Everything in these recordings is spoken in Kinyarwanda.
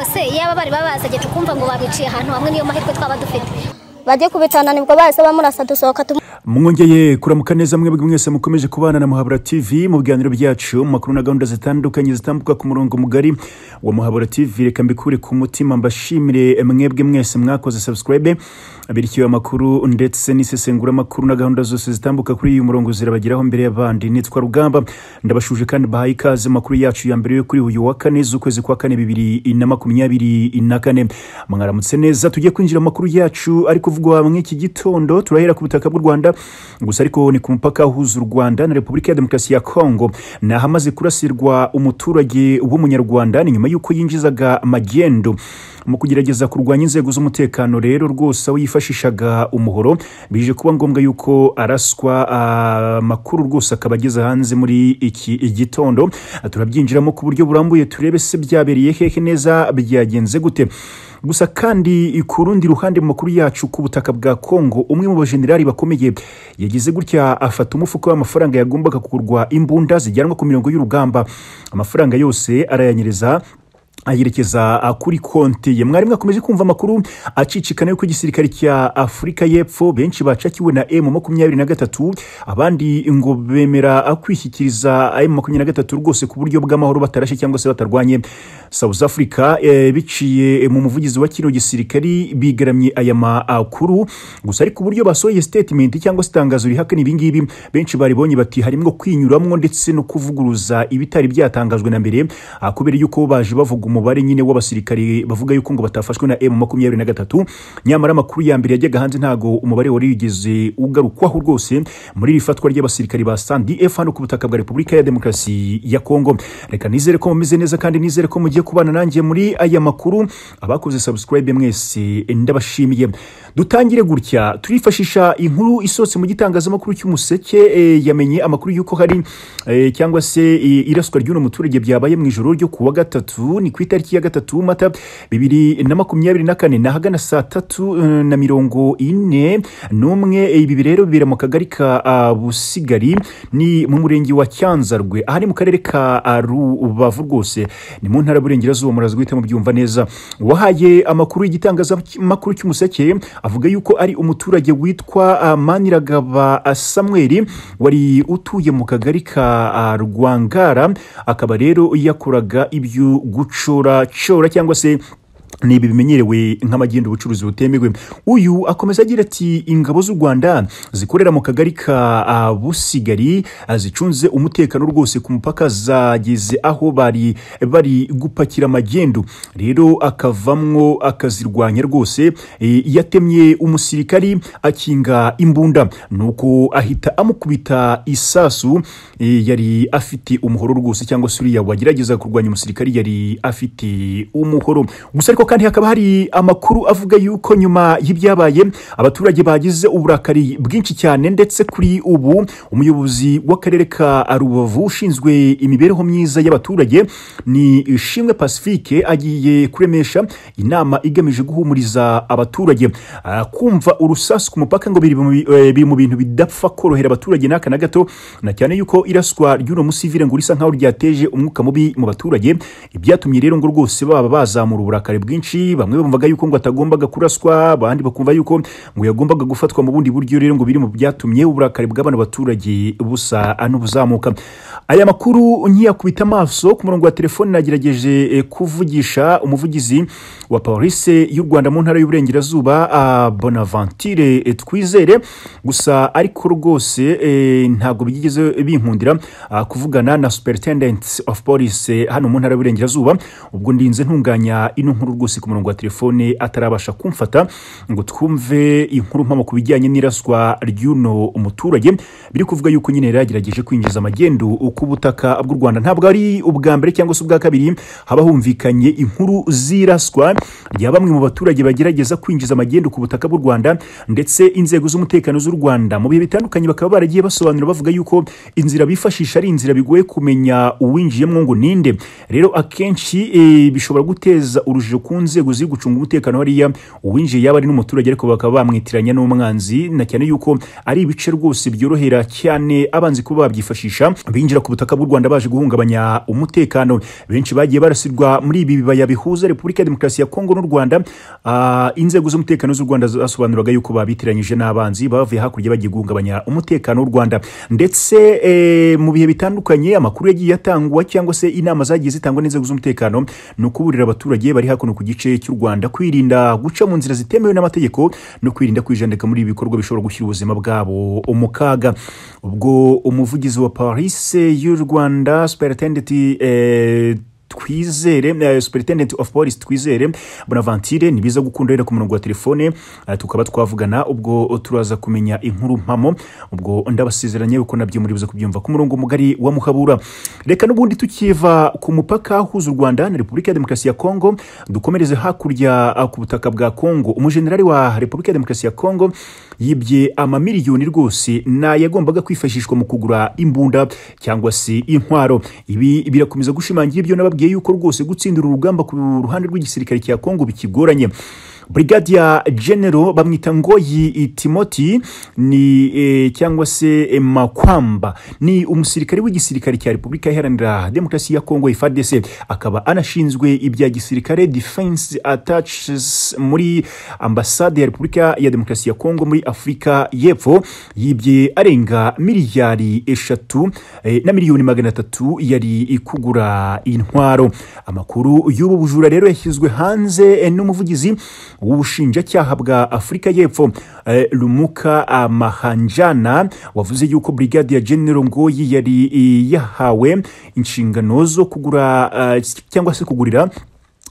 hose iyo bari babazanye tukumva ngo babiciye ahantu hamwe niyo mahirwe twaba dufite bajye kubitana nibwo bahise bamurasa dusohoka mwongeye kuramuka neza mwebwe mwese mukomeje kubana na muhabura tv mu biganiro byacu mu makuru na gahunda zitandukanye zitambuka ku murongo mugari wa muhabura tv reka mbikure ku mutima mbashimire mwebwe mwese mwakoze subscribe bityo amakuru ndetse n'isesenguramakuru na gahunda zose zitambuka kuri uyu murongo zirabageraho mbere y'abandi nitwa rugamba ndabashuje kandi bahaye ikaze amakuru yacu ya mbere yo kuri uyu wa kane z'ukwezi kwa kane bibiri na makumyabiri na kane mwaramutse neza tujye kwinjira amakuru yacu ari kuvugwa nk’iki gitondo turahera ku butaka bw'u rwanda gusa ariko ni ku mupaka uhuza u rwanda na repubulika ya demokarasi ya kongo ni ahamaze kurasirwa umuturage w'umunyarwanda ni nyuma y'uko yinjizaga magendu mu kugerageza kurwanya inzego z'umutekano rero rwose aho yifashishaga umuhoro bije kuba ngombwa yuko araswa ah, amakuru rwose akaba ageze hanze muri iki gitondo turabyinjiramo ku buryo burambuye turebe se byabereye hehe neza byagenze gute gusa kandi ku rundi ruhande makuru yacu ku butaka bwa kongo umwe mu bajenerali bakomeye yagize gutya afata umufuka w'amafaranga yagombaga kugurwa imbunda zijyanwa ku mirongo y'urugamba amafaranga yose arayanyereza ayerekeza ah, kuri konti ye mwarimu mwakomeje kumva amakuru acicikana y'uko igisirikare cya afurika y'epfo benshi bacakiwe na emu makumyabiri na gatatu abandi ngo bemera ah, kwishyikiriza emu makumyabiri na gatatu rwose ku buryo bw'amahoro batarashe cyangwa se batarwanye south africa eh, biciye mu muvugizi wa kino gisirikari bigaramye aya makuru gusa ariko uburyo basohoye statement cyangwa se itangazo rihakana ibingibi benshi baribonye bati harimo kwinyuramo ndetse no kuvuguruza ibitari byatangajwe na mbere ah, kubera yuko baje bavuga umubare nyine w'abasirikari bavuga yuko ngo batafashwe na M makumyabiri na gatatu nyamara amakuru ya mbere yajyaga hanze ntago umubare wari wigeze ugarukwaho rwose muri iri fatwa ry'abasirikari ba SANDF hano ku butaka bwa Repubulika ya Demokarasi ya Kongo reka nizere ko mumeze neza kandi nizere ko mugiye kubana nanjye muri aya makuru abakoze subscribe mwese ndabashimiye dutangire gutya turifashisha inkuru isose mu gitangazamakuru cy'umuseke eh, yamenye amakuru y'uko hari eh, cyangwa se eh, iraswa ry'uno muturage byabaye mu ijoro ryo kuwa gatatu ni ku ku itariki ya gatatu mata bibiri na makumyabiri na kane n'ahagana saa tatu eh, na mirongo ine n'umwe eh, ibi rero bibera mu kagari ka ah, busigari ni mu murenge wa cyanzarwe aha ni mu karere ka ah, rubavu rwose ni mu ntara y'uburengerazuba muraza guhitamo byumva neza wahaye amakuru y'igitangazamakuru cy'umuseke avuga yuko ari umuturage witwa ah, maniragaba samweri wari utuye mu kagari ka rwangara akaba rero yakoraga ibyo guca igishura cyora cyangwa se ni ibi bimenyerewe nk'amagenda ubucuruzi butemewe uyu akomeza agira ati ingabo z'u rwanda zikorera mu kagari ka ah, busigari zicunze umutekano rwose ku mupaka zageze aho bari bari gupakira magendu rero akavamwo akazirwanya rwose eh, yatemye umusirikari akinga imbunda nuko ahita amukubita isasu eh, yari afite umuhoro rwose cyangwa se uriya wagerageza kurwanya umusirikari yari afite umuhoro gusa ariko kandi hakaba hari amakuru avuga yuko nyuma y'ibyabaye abaturage bagize uburakari bwinshi cyane ndetse kuri ubu umuyobozi w'akarere ka rubavu ushinzwe imibereho myiza y'abaturage ni ishimwe pacifique agiye kuremesha inama igamije guhumuriza abaturage kumva urusasu ku mupaka ngo eh, biri mu bintu bidapfa korohera abaturage n'aka na gato na cyane yuko iraswa ry'uno musivire ngo risa nkaho ryateje umwuka mubi mu baturage ibyatumye rero ngo rwose baba bazamura uburakari bwinshi byinshi bamwe bumvaga yuko ngo atagombaga kuraswa abandi bakumva yuko ngo yagombaga gufatwa mu bundi buryo rero ngo biri mu byatumye uburakari bw'abana baturage busa n'ubuzamuka aya makuru nkiyakubita amaso ku murongo wa telefone nagerageje eh, kuvugisha umuvugizi wa polisi y'u rwanda mu ntara y'uburengerazuba ah, bonavantire eh, twizere gusa ariko rwose eh, ntabwo bigeze binkundira ah, kuvugana na superintendent of police hano mu ntara y'uburengerazuba ubwo ndinze ntunganya ino nkuru rwose Bruce ku murongo wa telefone atarabasha kumfata ngo twumve inkuru mpamo ku bijyanye n'iraswa ry'uno umuturage biri kuvuga yuko nyine yari yagerageje kwinjiza magendu ku butaka bw'u Rwanda ntabwo ari ubwa mbere cyangwa se ubwa kabiri haba humvikanye inkuru z'iraswa rya bamwe mu baturage bagerageza kwinjiza amagendo ku butaka bw'u Rwanda ndetse inzego z'umutekano z'u Rwanda mu bihe bitandukanye bakaba baragiye basobanura bavuga yuko inzira bifashisha ari inzira bigoye kumenya uwinjiyemo ngo ninde rero akenshi eh, bishobora guteza urujijo ku nzego ziri gucunga umutekano hariya uwinjiye yaba ari n'umuturage ariko bakaba bamwitiranya n'umwanzi na cyane yuko ari ibice rwose byorohera cyane abanzi kuba babyifashisha binjira ku butaka bw'u Rwanda baje guhungabanya umutekano benshi bagiye barasirwa muri ibi bibaya bihuza Repubulika ya Demokarasi ya Kongo n'u Rwanda ah, inzego z'umutekano z'u Rwanda zasobanuraga yuko babitiranyije n'abanzi bavuye hakurya bagiye guhungabanya umutekano w'u Rwanda ndetse eh, mu bihe bitandukanye amakuru yagiye atangwa cyangwa se inama zagiye zitangwa n'inzego z'umutekano ni ukuburira abaturage bari hakuno ku gice cy'u Rwanda kwirinda guca mu nzira zitemewe n'amategeko no kwirinda kwijandika muri ibi bikorwa bishobora gushyira ubuzima bwabo mu kaga ubwo umuvugizi wa Police y'u Rwanda Superintendent eh, twizere eh, superintendenti ofu polisi twizere bonavantire ni biza gukunda rero ku murongo wa telefone eh, tukaba twavugana ubwo turaza kumenya inkuru mpamo ubwo ndabasezeranye uko nabyo muribuze kubyumva ku murongo mugari wa muhabura reka n'ubundi tukiva ku mupaka huza u rwanda na repubulika ya demokarasi ya kongo dukomereze hakurya eh, ku butaka bwa kongo umujenerali wa repubulika ya demokarasi ya kongo yibye amamiliyoni rwose ni yagombaga kwifashishwa mu kugura imbunda cyangwa se intwaro ibi birakomeza gushimangira ibyo nababwiye yuko rwose gutsindira urugamba ku ruhande rw'igisirikare cya kongo bikigoranye brigadier general bamwita ngo yi ni e, cyangwa se e, makwamba ni umusirikare w'igisirikare cya repubulika iharanira demokarasi ya kongo ifadese akaba anashinzwe ibya gisirikare defense attaches muri ambasade ya repubulika ya demokarasi ya kongo muri afurika y'epfo yibye arenga miliyari eshatu e, na miliyoni magana atatu yari ikugura intwaro amakuru y'ubu bujura rero yashyizwe hanze e, n'umuvugizi ubushinjacyaha bwa afurika y'epfo eh, rumuka amahanjana ah, wavuze yuko brigade ya genero ngoyi yari eh, yahawe inshingano zo kugura ah, cyangwa se kugurira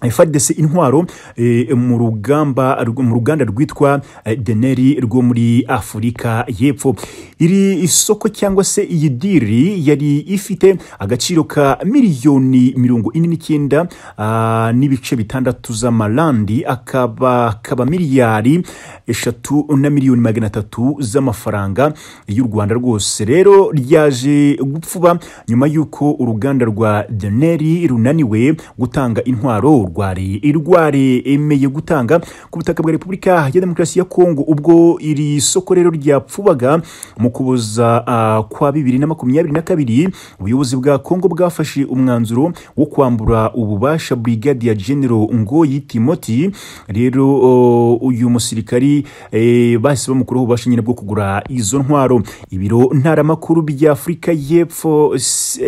fadese intwaro eh, mu rugamba mu ruganda rwitwa eh, deneri rwo muri afurika y'epfo iri isoko cyangwa se iyi diri yari ifite agaciro ka miliyoni mirongo ine n'icyenda ah, n'ibice bitandatu z'amarandi akaba akaba miliyari eshatu na miliyoni magana atatu z'amafaranga y'u rwanda rwose rero ryaje gupfuba nyuma y'uko uruganda rwa deneri runaniwe gutanga intwaro urwari irwari emeye gutanga ku butaka bwa repubulika ya demokarasi ya kongo ubwo iri soko rero ryapfubaga mu kuboza ah, kwa bibiri na makumyabiri na kabiri ubuyobozi bwa kongo bwafashe umwanzuro wo kwambura ububasha brigadier general ngoyi timoti rero oh, uyu musirikari eh, bahise bamukuraho ububasha nyine bwo kugura izo ntwaro ibiro ntaramakuru Afurika y'epfo sa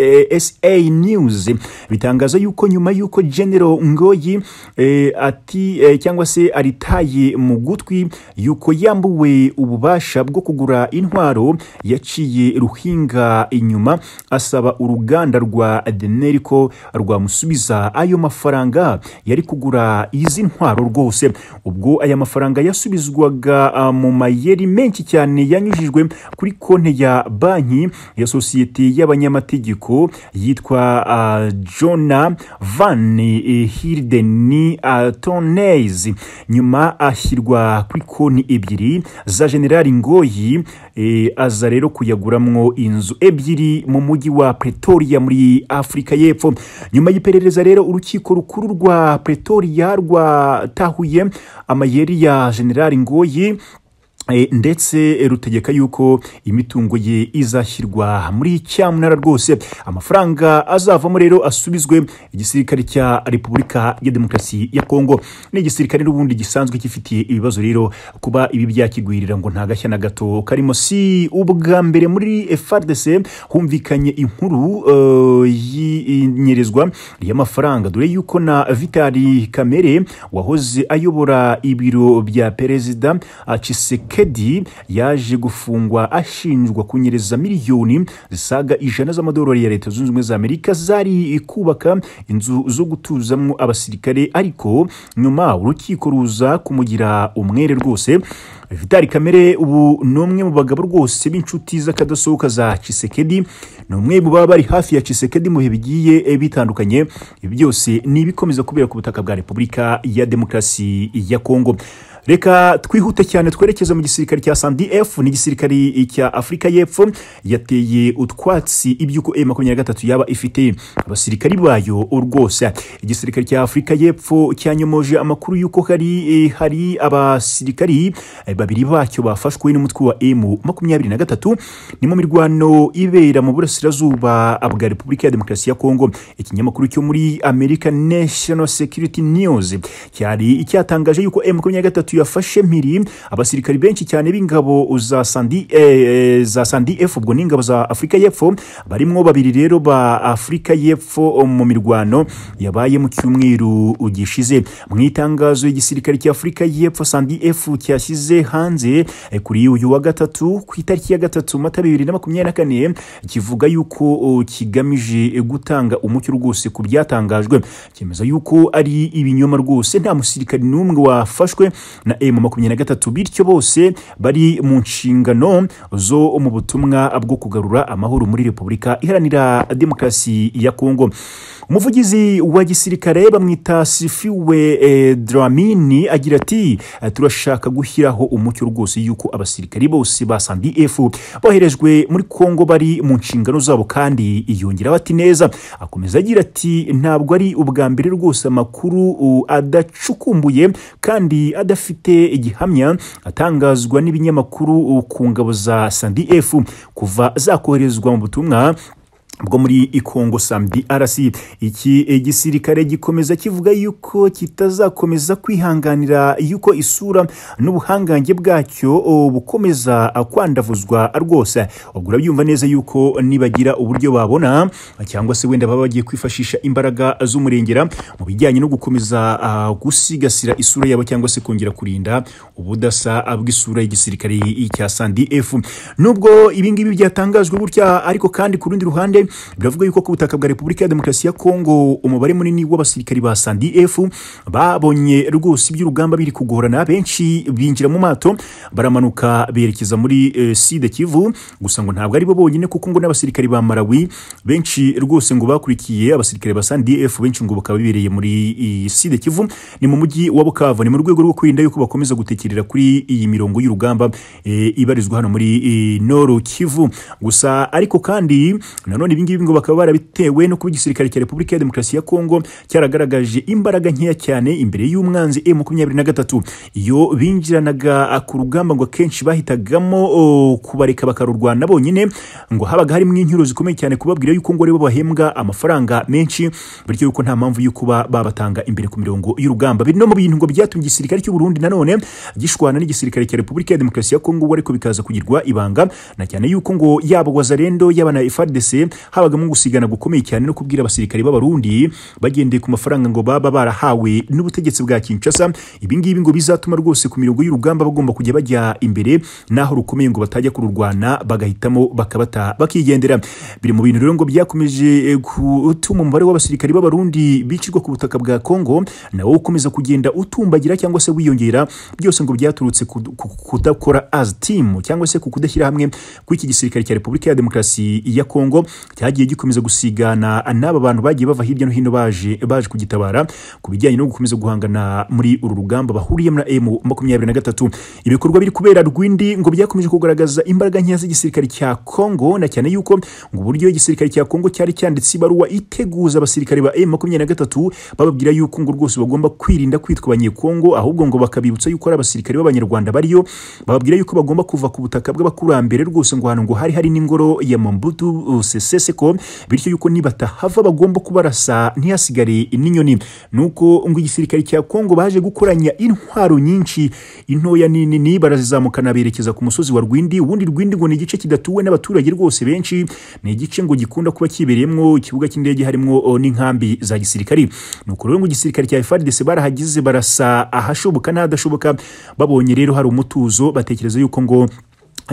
eh, news bitangaza yuko nyuma y'uko general ngo toyi eh, ati eh, cyangwa se aritaye mu gutwi yuko yambuwe ububasha bwo kugura intwaro yaciye ruhinga inyuma asaba uruganda rwa adeneri rwamusubiza ayo mafaranga yari kugura izi ntwaro rwose ubwo aya mafaranga yasubizwaga ah, mu mayeri menshi cyane yanyujijwe kuri konti ya banki ya sosiyete y'abanyamategeko yitwa ah, jona van hiri Denis ah, Toneze nyuma ashyirwa kuri konti ebyiri za generali ngoyi eh, aza rero kuyaguramwo inzu ebyiri mu mujyi wa pretoria muri afurika y'epfo nyuma y'iperereza rero urukiko rukuru rwa pretoria rwatahuye amayeri ya generali ngoyi Eh, ndetse eh, rutegeka yuko imitungo ye izashyirwa muri cyamunara rwose amafaranga azavamo rero asubizwe igisirikare cya repubulika ya demokarasi ya kongo ni igisirikare n'ubundi gisanzwe gifitiye ibibazo rero kuba ibi byakigwirira ngo nta gashya na gato karimo si ubwa mbere muri frdc humvikanye inkuru uh, eh, y'inyerezwa ry'amafaranga dore yuko na vitali kamere wahoze ayobora ibiro bya perezida cisek kedi yaje gufungwa ashinjwa kunyereza miliyoni zisaga ijana z'amadolari ya leta zunze ubumwe za amerika zari kubaka inzu zo gutuzamo abasirikare ariko nyuma urukiko ruza kumugira umwere rwose vitali kamere ubu ni umwe mu bagabo rwose b'inshuti z'akadasohoka za kisekedi ni umwe mu baba bari hafi ya cisekedi mu bihe bigiye bitandukanye ibi byose ni ibikomeza kubera ku butaka bwa repubulika ya demokarasi ya kongo reka twihute cyane twerekeze mu gisirikare cya sandi efu ni igisirikare cya afurika y'epfo yateye utwatsi iby'uko e makumyabiri na gatatu yaba ifite abasirikari bayo rwose igisirikare cya afurika y'epfo cyanyomoje amakuru y'uko hari e, hari abasirikari e, babiri bacyo bafashwe n'umutwe wa emu makumyabiri na gatatu ni mu mirwano ibera mu burasirazuba bwa repubulika ya demokarasi ya kongo ikinyamakuru cyo muri america national security news cyari icyatangaje yuko e makumyabiri na gatatu gatatu yafashe mpiri abasirikari benshi cyane b'ingabo za sandi eh, za sandi efu ubwo ni ingabo za afurika y'epfo barimo babiri rero ba afurika y'epfo um, mu mirwano yabaye mu cyumweru gishize mu itangazo igisirikare cy'afurika y'epfo sandi efu cyashyize hanze eh, kuri uyu wa gatatu ku itariki ya gatatu mata bibiri na makumyabiri na kane kivuga yuko uh, kigamije gutanga umucyo rwose ku byatangajwe cyemeza yuko ari ibinyoma rwose nta musirikare n'umwe wafashwe na emu makumyabiri na gatatu bityo bose bari mu nshingano zo mu butumwa bwo kugarura amahoro muri repubulika iharanira demokarasi ya kongo umuvugizi wa gisirikare bamwita sifiwe eh, dramini agira ati turashaka gushyiraho umucyo rwose y'uko abasirikari bose ba Efu boherejwe muri kongo bari mu nshingano zabo kandi yongeraho ati neza akomeza agira ati ntabwo ari ubwa mbere rwose amakuru adacukumbuye kandi adafite afite igihamya atangazwa n'ibinyamakuru ku ngabo za sandi efu kuva zakoherezwa mu butumwa bwo muri ikongo samedi arasi iki eh, gisirikare gikomeza kivuga yuko kitazakomeza kwihanganira yuko isura n'ubuhangange bwacyo bukomeza kwandavuzwa rwose ubwo urabyumva neza yuko nibagira uburyo babona cyangwa se wenda baba bagiye kwifashisha imbaraga z'umurengera mu bijyanye no gukomeza gusigasira isura yabo cyangwa se kongera kurinda ubudasa bw'isura y'igisirikare cya sandi efu nubwo ibingibi byatangajwe gutya ariko kandi ku rundi ruhande biravuga yuko ku butaka bwa repubulika ya demokarasi ya kongo umubare munini w'abasirikari ba Sandi sandf babonye rwose iby'urugamba biri kugorana benshi binjira mu mato baramanuka berekeza muri e, eh, side kivu gusa ngo ntabwo ari bo bonyine kuko ngo n'abasirikari ba marawi benshi rwose ngo bakurikiye abasirikare ba sandf benshi ngo bakaba bibereye muri side kivu ni mu mujyi wa bukavu ni mu rwego rwo kwirinda yuko bakomeza gutekerera kuri iyi mirongo y'urugamba eh, ibarizwa hano muri e, eh, noro kivu gusa ariko kandi nanone ibi ngibi ngo bakaba barabitewe no kuba igisirikare cya repubulika ya demokarasi ya kongo cyaragaragaje imbaraga nkeya cyane imbere y'umwanzi e makumyabiri na gatatu iyo binjiranaga ku rugamba ngo akenshi bahitagamo kubareka bakarurwana bonyine ngo habaga harimo inkiro zikomeye cyane kubabwira yuko ngo aribo bahembwa amafaranga menshi bityo yuko nta mpamvu yo kuba babatanga imbere ku mirongo y'urugamba no mu bintu ngo byatumye igisirikare cy'u Burundi nanone gishwana n'igisirikare cya Repubulika ya Demokarasi ya Kongo ariko bikaza kugirwa ibanga na cyane yuko ngo yabo wazarendo y'abana FARDC habagamo gusigana gukomeye cyane no kubwira abasirikare b'abarundi bagendeye ku mafaranga ngo baba barahawe n'ubutegetsi bwa Kinshasa ibi ngibi ngo bizatuma rwose ku mirongo y'urugamba bagomba kujya bajya imbere naho rukomeye ngo batajya kururwana bagahitamo bakabata bakigendera biri mu bintu rero ngo byakomeje eh, gutuma umubare w'abasirikare b'abarundi bicirwa ku butaka bwa Kongo nawo ukomeza kugenda utumbagira cyangwa se wiyongera byose ngo byaturutse kudakora as team cyangwa se ku kudashyira hamwe kw'iki gisirikare cya Repubulika ya Demokarasi ya Kongo cyagiye gikomeza gusigana n'aba bantu bagiye bava hirya no hino baje baje kugitabara ku bijyanye no gukomeza guhangana muri uru rugamba bahuriye na emu makumyabiri na gatatu ibikorwa biri kubera rwindi ngo byakomeje kugaragaza imbaraga nkeya z'igisirikare cya Kongo na cyane yuko ngo uburyo igisirikare cya Kongo cyari cyanditse ibaruwa iteguza abasirikare ba emu makumyabiri na gatatu bababwira yuko ngo rwose bagomba kwirinda kwitwa abanyekongo ahubwo ngo bakabibutsa yuko ari abasirikare b'abanyarwanda bariyo bababwira yuko bagomba kuva ku butaka bw'abakurambere rwose ngo hano ngo hari hari n'ingoro ya Mobutu Sese se ko bityo yuko nibatahava bagomba kubarasa ntihasigare n'inyoni nuko ngo igisirikare cya kongo baje gukoranya intwaro nyinshi intoya n'inini barazizamukana berekeza ku musozi wa rwindi ubundi rwindi ngo ni igice kidatuwe n'abaturage rwose benshi ni igice ngo gikunda kuba kibereyemo ikibuga cy'indege harimo oh, n'inkambi za gisirikare nuko rero ngo igisirikare cya FARDC barahagize barasa ahashoboka n'ahadashoboka babonye rero hari umutuzo batekereza yuko ngo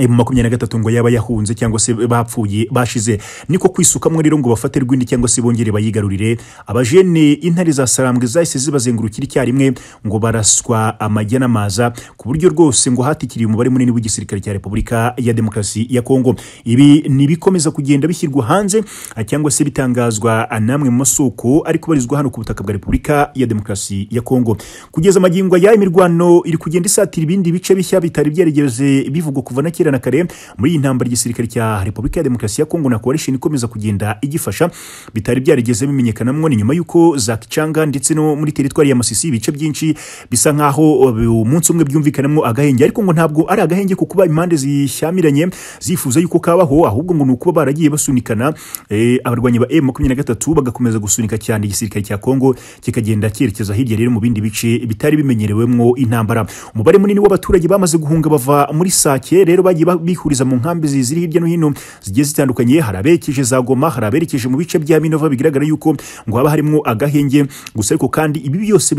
mu makumyabiri na gatatu ngo yaba yahunze cyangwa se bapfuye bashize niko kwisukamo rero ngo bafate rw'indi cyangwa se bongere bayigarurire abajene intare za sarambwe zahise zibazengurukira icyarimwe ngo baraswa amajya n'amaza ku buryo rwose ngo hatikiriye umubare munini w'igisirikare cya repubulika ya demokarasi ya kongo ibi ntibikomeza kugenda bishyirwa hanze ah, cyangwa se bitangazwa ah, n'amwe mu masoko ariko barizwa hano ku butaka bwa repubulika ya demokarasi ya kongo kugeza amagingo y'aya mirwano iri kugenda isatira ibindi bice bishya bitari byarigeze bivugwa kuva na kera makumyabiri na kare muri iyi ntambara igisirikare cya repubulika ya demokarasi ya kongo na coalition ikomeza kugenda igifasha bitari byarigeze bimenyekana mwo ni nyuma y'uko za kicanga ndetse no muri teritwari ya masisi ibice byinshi bisa nk'aho eh, umunsi umwe byumvikanamo agahenge ariko ngo ntabwo ari agahenge ku kuba impande zishyamiranye zifuza yuko kabaho ahubwo ngo ni ukuba baragiye basunikana e, abarwanyi ba M e makumyabiri na gatatu bagakomeza gusunika cyane igisirikare cya kongo kikagenda cyerekeza hirya rero mu bindi bice bitari bimenyerewemo intambara umubare munini w'abaturage bamaze guhunga bava muri sake rero bagiye bihuriza mu nkambi ziri hirya no hino zigiye zitandukanye hari aberekeje za goma hari aberekeje mu bice bya minova bigaragara yuko ngo haba harimo agahenge gusa ariko kandi ibi byose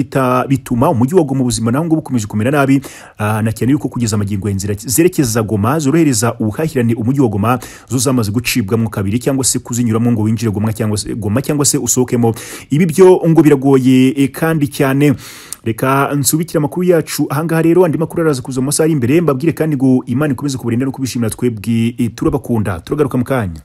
bituma umujyi wa goma ubuzima naho ngubu bukomeje kumera nabi ah, na cyane yuko kugeza amagingo ya inzira zerekeza goma zorohereza ubuhahirane umujyi wa goma zo zamaze gucibwamo kabiri cyangwa se kuzinyuramo ngo winjire goma cyangwa se usohokemo ibi byo ngo biragoye eh, kandi cyane reka nsubikire amakuru yacu ahangaha rero andi makuru araza kuza mu masaha ari imbere mbabwire kandi ngo imana ikomeze kubarinda no kubishimira twebwe eh, turabakunda turagaruka mu kanya